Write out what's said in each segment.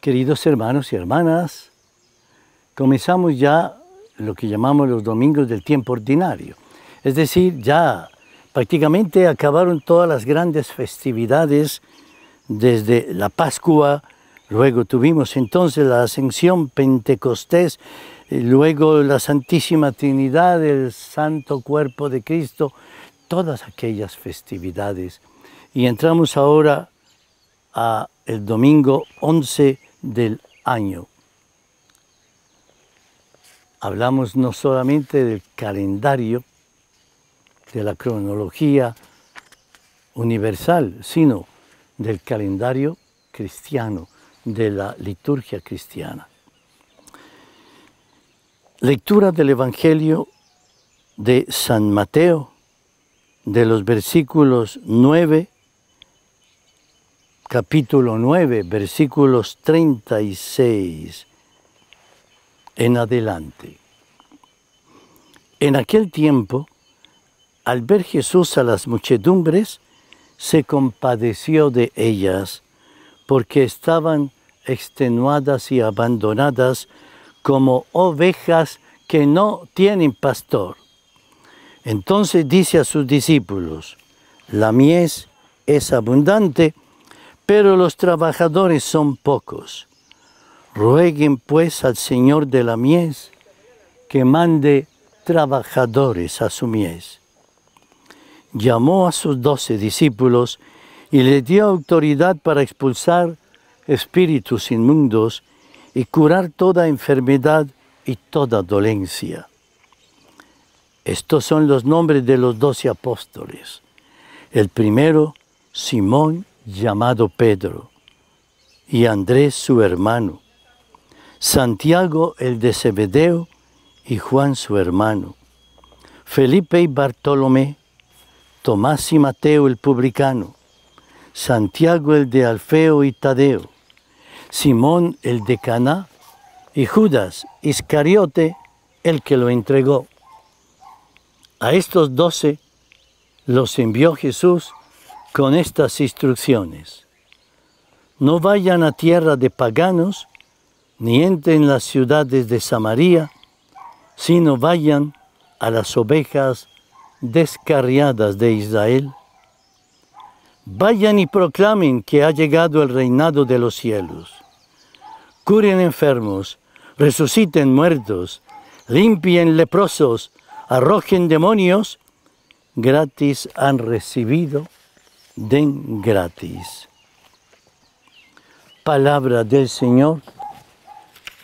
Queridos hermanos y hermanas, comenzamos ya lo que llamamos los domingos del tiempo ordinario. Es decir, ya prácticamente acabaron todas las grandes festividades desde la Pascua, luego tuvimos entonces la Ascensión Pentecostés, eh, luego la Santísima Trinidad, el Santo Cuerpo de Cristo, todas aquellas festividades. Y entramos ahora a el domingo 11 del año. Hablamos no solamente del calendario, de la cronología universal, sino del calendario cristiano, de la liturgia cristiana. Lectura del Evangelio de San Mateo, de los versículos 9 capítulo 9, versículos 36 en adelante. En aquel tiempo, al ver Jesús a las muchedumbres, se compadeció de ellas, porque estaban extenuadas y abandonadas como ovejas que no tienen pastor. Entonces dice a sus discípulos, la mies es abundante, pero los trabajadores son pocos. Rueguen pues al Señor de la mies que mande trabajadores a su mies. Llamó a sus doce discípulos y les dio autoridad para expulsar espíritus inmundos y curar toda enfermedad y toda dolencia. Estos son los nombres de los doce apóstoles. El primero, Simón, llamado Pedro, y Andrés su hermano, Santiago el de Zebedeo y Juan su hermano, Felipe y Bartolomé, Tomás y Mateo el publicano, Santiago el de Alfeo y Tadeo, Simón el de Caná y Judas Iscariote el que lo entregó. A estos doce los envió Jesús con estas instrucciones. No vayan a tierra de paganos, ni entren las ciudades de Samaria, sino vayan a las ovejas descarriadas de Israel. Vayan y proclamen que ha llegado el reinado de los cielos. Curen enfermos, resuciten muertos, limpien leprosos, arrojen demonios. Gratis han recibido den gratis. Palabra del Señor,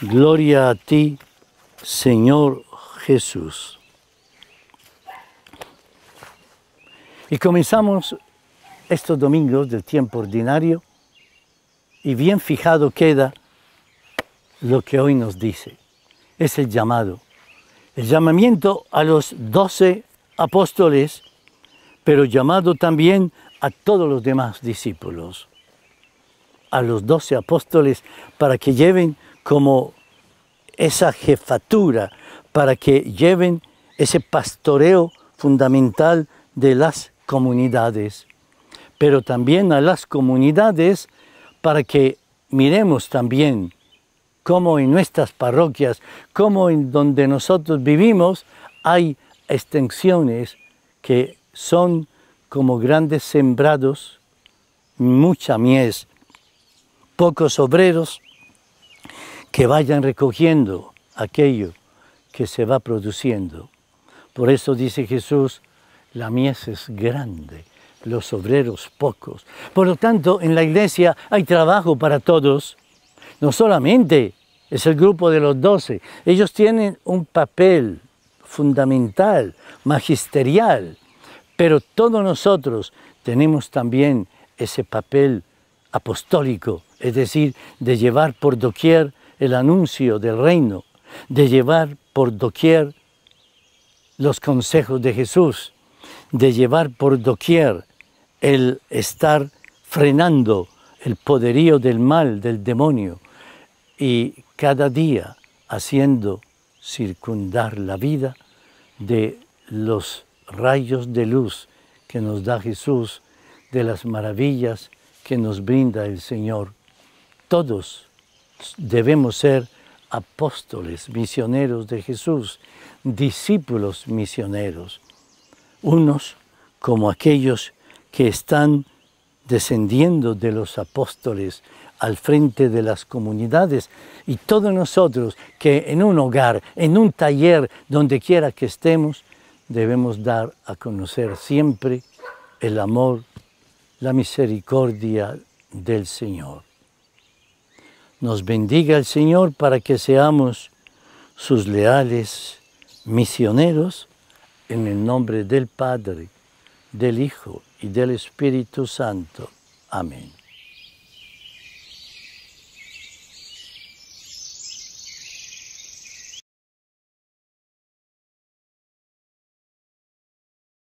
gloria a ti, Señor Jesús. Y comenzamos estos domingos del tiempo ordinario y bien fijado queda lo que hoy nos dice. Es el llamado, el llamamiento a los doce apóstoles, pero llamado también a todos los demás discípulos, a los doce apóstoles, para que lleven como esa jefatura, para que lleven ese pastoreo fundamental de las comunidades, pero también a las comunidades para que miremos también cómo en nuestras parroquias, cómo en donde nosotros vivimos, hay extensiones que son como grandes sembrados, mucha mies, pocos obreros que vayan recogiendo aquello que se va produciendo. Por eso dice Jesús, la mies es grande, los obreros pocos. Por lo tanto, en la iglesia hay trabajo para todos, no solamente es el grupo de los doce, ellos tienen un papel fundamental, magisterial, pero todos nosotros tenemos también ese papel apostólico, es decir, de llevar por doquier el anuncio del reino, de llevar por doquier los consejos de Jesús, de llevar por doquier el estar frenando el poderío del mal, del demonio, y cada día haciendo circundar la vida de los rayos de luz que nos da Jesús, de las maravillas que nos brinda el Señor. Todos debemos ser apóstoles, misioneros de Jesús, discípulos misioneros, unos como aquellos que están descendiendo de los apóstoles al frente de las comunidades y todos nosotros que en un hogar, en un taller, donde quiera que estemos, debemos dar a conocer siempre el amor, la misericordia del Señor. Nos bendiga el Señor para que seamos sus leales misioneros en el nombre del Padre, del Hijo y del Espíritu Santo. Amén.